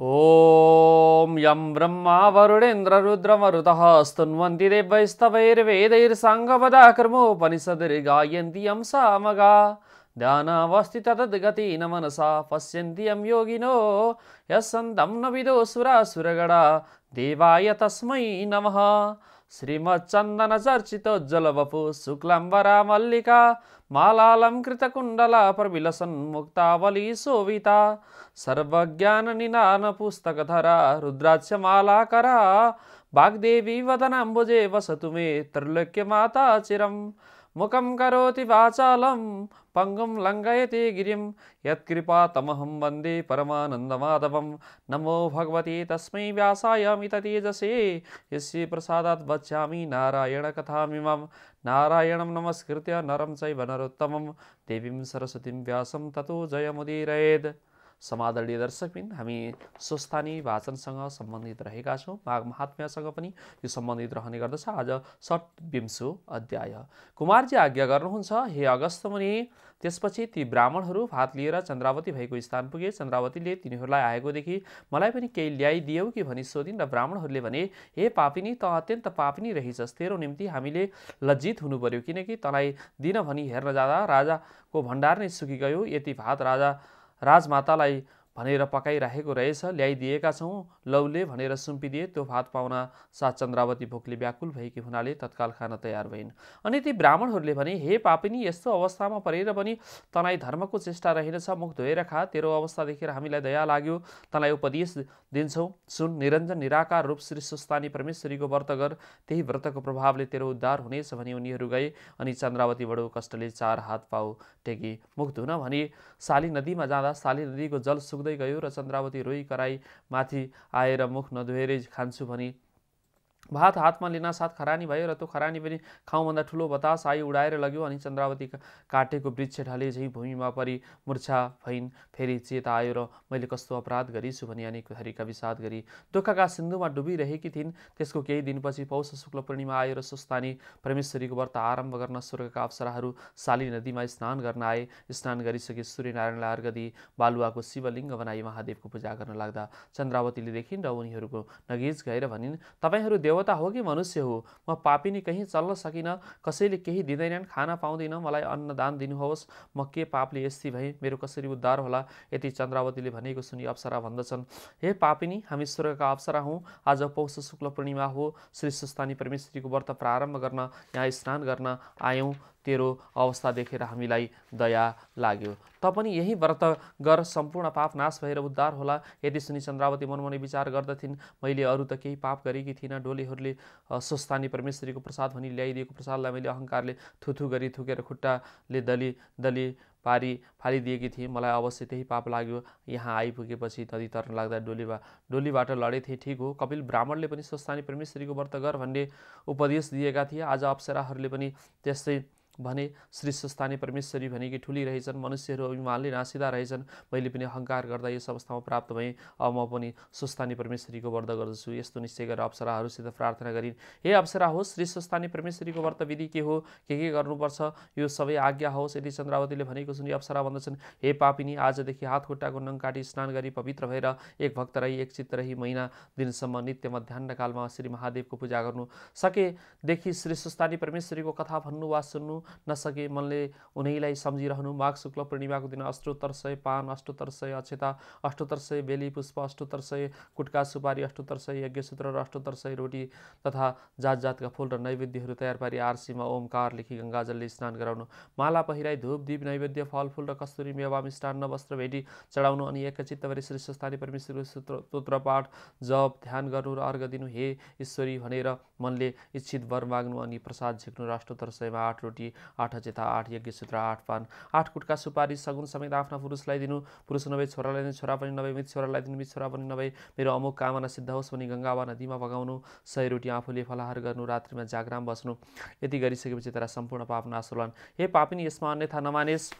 ओम यम ब्रह्मा वरुणेन्द्र रुद्र मरुतः स्तुन्वन्ति देवैस्तवैर्वेदैर्साङ्गपदाकर्मोपनिषदिर्गायन्ति यं सामगा ध्यानावस्थि तद्गति न मनसा पश्यन्ति योगिनो यस्सन्तं न विदोऽसुरासुरगणा देवाय तस्म नमः శ్రీమచ్చందనచర్చిత ఉజ్జలవపు శుక్లంబరా మల్లిక మాలాలం కృతకుండల ప్రవిలసన్ముక్తావళీ శోభిత సర్వజ్ఞాన నినాన పుస్తకధర రుద్రాక్షమాలాకర వాగ్దేవి వదనాంబుజే వసతు మే త్రైలోక్యమాత చిరం मुखं करोति वाचालं पङ्गुं लङ्घयति गिरिं यत्कृपा तमहं वन्दे परमानन्दमाधवं नमो भगवती तस्म व्यासाय मिततेजसे यस्य प्रसादात् नारायण नारायणकथामिमं नारायण नमस्कृत्य नरम चैव नरोत्तमं देवीं सरस्वतीं व्यासं ततो जयमुदीरयेद् समादरणीय दर्शकबिन हामी स्वस्थानी भाषणसँग सम्बन्धित रहेका छौँ माघ महात्म्यसँग पनि यो सम्बन्धित रहने गर्दछ आज सट विंशो अध्याय कुमारजी आज्ञा गर्नुहुन्छ हे मुनि त्यसपछि ती ब्राह्मणहरू भात लिएर चन्द्रावती भएको स्थान पुगे चन्द्रावतीले तिनीहरूलाई आएकोदेखि मलाई पनि केही ल्याइदियो कि भनी सोधिन् र ब्राह्मणहरूले भने हे पापिनी त अत्यन्त पापिनी रहेछस् तेरो निम्ति हामीले लज्जित हुनु पर्यो किनकि तँलाई दिन भनी हेर्न जाँदा राजाको भण्डार नै सुकिगयो यति भात राजा राजमाता भनेर पकाइराखेको रहेछ ल्याइदिएका छौँ लौले भनेर सुम्पिदिए त्यो भात पाउन साथ चन्द्रावती भोकले व्याकुल भएकी हुनाले तत्काल खान तयार भइन् अनि ती ब्राह्मणहरूले भने हे पापिनी यस्तो अवस्थामा परेर पनि तँलाई धर्मको चेष्टा रहेनछ मुख धोएर खा तेरो अवस्था देखेर हामीलाई दया लाग्यो तँलाई उपदेश दिन्छौँ सुन निरञ्जन निराकार रूप श्री सुस्तानी परमेश्वरीको व्रत गर त्यही व्रतको प्रभावले तेरो उद्धार हुनेछ भने उनीहरू गए अनि चन्द्रावती बडो कष्टले चार हात पाऊ टेकी मुख धुन भने साली नदीमा जाँदा साली नदीको जल सुग पुग्दै गयो र चन्द्रावती रोही कराई माथि आएर मुख नधुएरै खान्छु भनी भात हातमा लिन साथ खरानी भयो र त्यो खरानी पनि खाउँभन्दा ठुलो बतास आयो उडाएर लग्यो अनि चन्द्रावती काटेको वृक्ष ढले झैँ भूमिमा परि मुर्छा भइन् फेरि चेत आयो र मैले कस्तो अपराध गरिछु भनी अनि हरिका विषाद गरी दुःखका सिन्धुमा डुबिरहेकी थिइन् त्यसको केही दिनपछि पौष शुक्ल पूर्णिमा आयो र सुस्तानी परमेश्वरीको व्रत आरम्भ गर्न स्वर्गका अप्सराहरू साली नदीमा स्नान गर्न आए स्नान गरिसके सूर्यनारायणलाई अर्घ दिए बालुवाको शिवलिङ्ग बनाई महादेवको पूजा गर्न लाग्दा चन्द्रावतीले देखिन् र उनीहरूको नगेज गएर भनिन् तपाईँहरू देव देवता हो कि मनुष्य हो म पापिनी कहीँ चल्न सकिनँ कसैले केही दिँदैनन् खाना पाउँदिनँ मलाई अन्नदान दिनुहोस् म के पापले यस्ती भएँ मेरो कसरी उद्धार होला यति चन्द्रावतीले भनेको सुनि अप्सरा भन्दछन् हे पापिनी हामी स्वर्गका अप्सरा हौँ आज पौष शुक्ल पूर्णिमा हो श्री सुस्तानी परमेश्वरीको व्रत प्रारम्भ गर्न यहाँ स्नान गर्न आयौँ तेरो अवस्था देखेर हामीलाई दया लाग्यो त पनि यही व्रत गर सम्पूर्ण पाप नाश भएर उद्धार होला यदि सुनि चन्द्रावती मनमने विचार गर्दथिन् मैले अरू त केही पाप गरेकी थिइनँ डोलेहरूले स्वस्थानी परमेश्वरीको प्रसाद भनी ल्याइदिएको प्रसादलाई मैले अहङ्कारले थुथु गरी थुकेर खुट्टाले दली दली पारी फालिदिएकी थिएँ मलाई अवश्य त्यही पाप लाग्यो यहाँ आइपुगेपछि नदी तर्न लाग्दा डोलीबा डोलीबाट लडे थिएँ ठिक हो कपिल ब्राह्मणले पनि स्वस्थानी परमेश्वरीको व्रत गर भन्ने उपदेश दिएका थिए आज अप्सराहरूले पनि त्यस्तै भने श्री स्थानीय परमेश्वरी भनेकी ठुली रहेछन् मनुष्यहरू अभिमानले नासिँदा रहेछन् मैले पनि अहङ्कार गर्दा यस अवस्थामा प्राप्त भएँ अब म पनि सुस्थानी परमेश्वरीको व्रत गर्दछु यस्तो निश्चय गरेर अप्सराहरूसित प्रार्थना गरिन् हे अप्सरा होस् श्री सुस्थानी परमेश्वरीको व्रत विधि के हो के के गर्नुपर्छ यो सबै आज्ञा होस् यदि चन्द्रावतीले भनेको सुनि अप्सरा भन्दछन् हे पापिनी आजदेखि हात खुट्टाको नङ काटी स्नान गरी पवित्र भएर एक भक्त रही एक चित्त रही महिना दिनसम्म नित्य कालमा श्री महादेवको पूजा गर्नु सकेदेखि श्री सुस्थानी परमेश्वरीको कथा भन्नु वा सुन्नु नसके मनले उनैलाई सम्झिरहनु माघ शुक्ल पूर्णिमाको दिन अष्टोत्तर सय पान अष्टोत्तर सय अक्षता अष्टोत्तर सय बेली पुष्प अष्टोत्तर सय कुटका सुपारी अष्टोत्तर सय यज्ञसूत्र र अष्टोत्तर सय रोटी तथा जात जातका फुल र नैवेद्यहरू तयार पारी आरसीमा ओमकार लेखी गङ्गाजलले स्नान गराउनु माला पहिराई धूप दीप नैवेद्य फलफुल र कस्तुरी मेवा मिष्टान्न वस्त्र भेटी चढाउनु अनि एकचित्त एकचित्तभरि श्रेष्ठस्थानी परमेश्वर स्तोत्र पाठ जप ध्यान गर्नु र अर्घ दिनु हे ईश्वरी भनेर मनले इच्छित वर माग्नु अनि प्रसाद झिक्नु राष्ट्रोत्तर सयमा आठ रोटी आठ चेता आठ यज्ञसूत्र आठ पान आठ कुटका सुपारी सगुन समेत आफ्ना पुरुषलाई दिनु पुरुष नभए छोरालाई दिनु छोरा पनि नभए मित छोरालाई दिनु मित छोरा पनि नभए मेरो अमुक कामना सिद्ध होस् भनी गङ्गा वा नदीमा बगाउनु सय रोटी आफूले फलाहार गर्नु रात्रिमा जागराम बस्नु यति गरिसकेपछि तर सम्पूर्ण पाप नाश हे पापिनी यसमा अन्यथा नमानेस्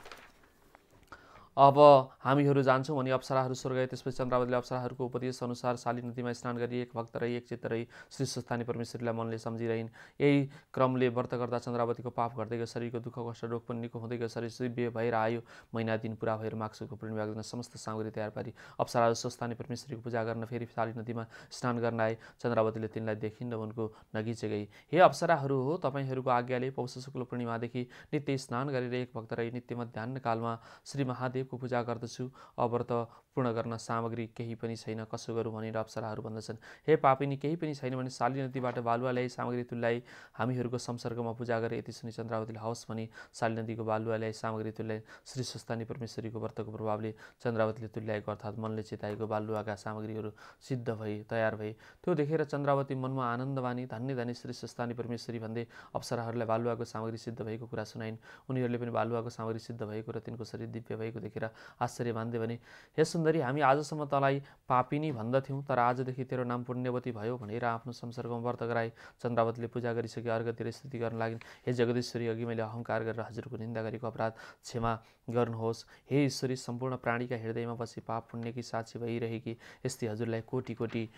अब हामीहरू जान्छौँ अनि अप्सराहरू स्वर्ग त्यसपछि चन्द्रावतीले अप्सराहरूको उपदेश अनुसार शाली नदीमा स्नान गरी एक भक्त रही एक चित्त रही श्री स्थानीय परमेश्वरीलाई मनले सम्झिरहन् यही क्रमले व्रत गर्दा चन्द्रावतीको पाप घट्दै गयो शरीरको दुःख कष्ट रोग पनि निको हुँदै गयो शरीर शिव्य भएर आयो महिना दिन पुरा भएर माक्सुको पूर्णिमा दिन समस्त सामग्री तयार पारी अप्सराहरू स्वस्थानी परमेश्वरीको पूजा गर्न फेरि शाली नदीमा स्नान गर्न आए चन्द्रावतीले तिनलाई देखिन् र उनको नगिचे गई हे अप्सराहरू हो तपाईँहरूको आज्ञाले पौष शुक्ल पूर्णिमादेखि नित्य स्नान गरेर एक भक्त रही नित्यमा ध्यान कालमा श्री महादेव महादेवको पूजा गर्दछु अव्रत पूर्ण गर्न सामग्री केही पनि छैन कसो गरौँ भनेर अप्सराहरू भन्दछन् हे पापिनी केही पनि छैन भने शाली नदीबाट बालुवा ल्याई सामग्री तुल्याई हामीहरूको संसर्गमा पूजा गरे यति सुनि चन्द्रावतीले हवस् भने शाली नदीको बालुवा ल्याई सामग्री तुल्याई श्री सुस्तानी परमेश्वरीको व्रतको प्रभावले चन्द्रावतीले तुल्याएको अर्थात् मनले चिताएको बालुवाका सामग्रीहरू सिद्ध भए तयार भए त्यो देखेर चन्द्रावती मनमा आनन्द बानी धन्य धनी श्री सुस्तानी परमेश्वरी भन्दै अप्सराहरूलाई बालुवाको सामग्री सिद्ध भएको कुरा सुनाइन् उनीहरूले पनि बालुवाको सामग्री सिद्ध भएको र तिनको शरीर दिव्य भएको देखेर आश्चर्य मान्दे भने हे सुन्दरी हामी आजसम्म तँलाई पापिनी भन्दथ्यौँ तर आजदेखि तेरो नाम पुण्यवती भयो भनेर आफ्नो संसर्गमा व्रत गराए चन्द्रावतीले पूजा गरिसके अर्घतिर स्थिति गर्न लागिन् हे जगदीश्वरी अघि मैले अहङ्कार गरेर हजुरको निन्दा गरेको अपराध क्षमा गर्नुहोस् हे ईश्वरी सम्पूर्ण प्राणीका हृदयमा बसी पाप पुण्यकी साक्षी भइरहेकी यस्तै हजुरलाई कोटी कोटी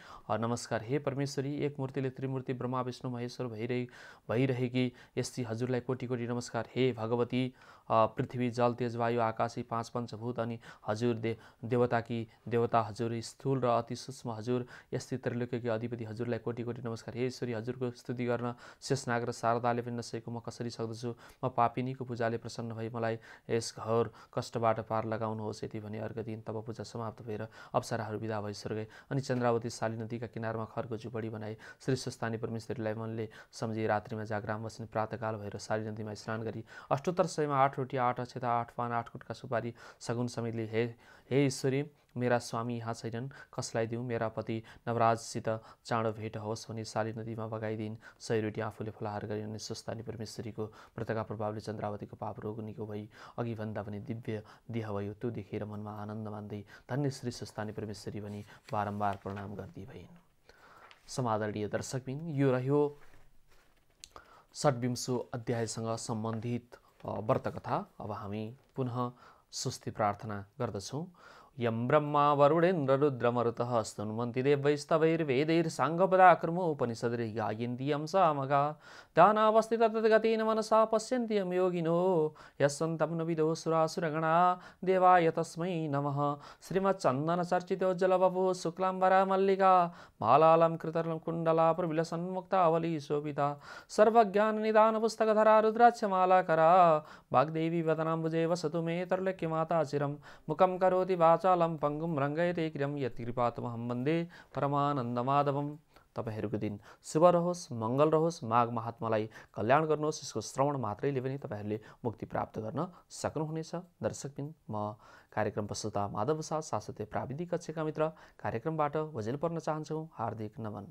नमस्कार हे परमेश्वरी एक मूर्तिले त्रिमूर्ति ब्रह्मा विष्णु महेश्वर भइरहे भइरहेकी यस्तै हजुरलाई कोटी कोटी नमस्कार हे भगवती पृथ्वी जल तेज वायु आकाशी पाँच पञ्चभूत अनि हजुर दे देवताकी देवता हजुर स्थूल र अति सूक्ष्म हजुर यस्तै त्रिलोककी अधिपति हजुरलाई कोटि कोटि नमस्कार हे ईश्वरी हजुरको स्तुति गर्न शेषनाग र शारदाले पनि नसकेको म कसरी सक्दछु म पापिनीको पूजाले प्रसन्न भए मलाई यस घर कष्टबाट पार लगाउनुहोस् यति भने अर्को दिन तब पूजा समाप्त भएर अप्सराहरू विदा भई गए अनि चन्द्रावती शाली नदीका किनारमा खरको झुपडी बनाए श्री स्वस्थानी परमेश्वरीलाई मनले सम्झे रात्रिमा जागराम बस्ने प्रातकाल भएर शाली नदीमा स्नान गरी अष्टोत्तर सयमा आठ आठ रोटी आठ अक्षता आठ पान आठ कुटका सुपारी सगुन समेतले हे हे ईश्वरी मेरा स्वामी यहाँ छैनन् कसलाई दिउँ मेरा पति नवराजसित चाँडो भेट होस् भने साली नदीमा बगाइदिन् सय रोटी आफूले फलाहार गरिन् अनि सुस्तानी परमेश्वरीको व्रतका प्रभावले चन्द्रावतीको पाप रोग निको भई अघिभन्दा पनि दिव्य देह भयो त्यो देखेर मनमा आनन्द मान्दै धन्य श्री सुस्तानी परमेश्वरी भनी बारम्बार प्रणाम गर्दी भइन् समादरणीय दर्शकबिन यो रह्यो षड्विंशो अध्यायसँग सम्बन्धित व्रतकथा अब हामी पुनः सुस्ती प्रार्थना गर्दछौँ యం బ్రహ్మా వరుడేంద్రరుద్రమరుత స్తున్వంతిదేవైస్తవైర్వేదైర్ సాంగపదాకర్మోపనిషదరి గాయంతియం సామగ దానావస్థిత తద్గతేన మనసా పశ్యంతియం యోగినో యస్వంతం నవిదో సురాసురగణా దేవాయ తస్మై నమ శ్రీమచ్చందన చర్చితోజ్జలవపు శుక్లాంబర మల్లిక మాలాలం కృతలం కుండలాపుర విలసన్ముక్తావలి శోభిత సర్వజ్ఞాన నిదాన పుస్తకధరా రుద్రాక్షమాలాకరా వాగ్దేవి వదనాంబుజే వసతు మే తరులక్కి మాతాచిరం ముఖం కరోతి వాచ वाचालम पङ्गुम यति क्रियम यतिकृपातमहम परमानन्द माधवम तपाईँहरूको दिन शुभ रहोस् मङ्गल रहोस् माघ महात्मालाई कल्याण गर्नुहोस् यसको श्रवण मात्रैले पनि तपाईँहरूले मुक्ति प्राप्त गर्न सक्नुहुनेछ दर्शक दर्शकबिन म कार्यक्रम प्रस्तुता माधव साथ साथसाथै प्राविधिक कक्षका मित्र कार्यक्रमबाट वजेल पर्न चाहन्छौँ हार्दिक नमन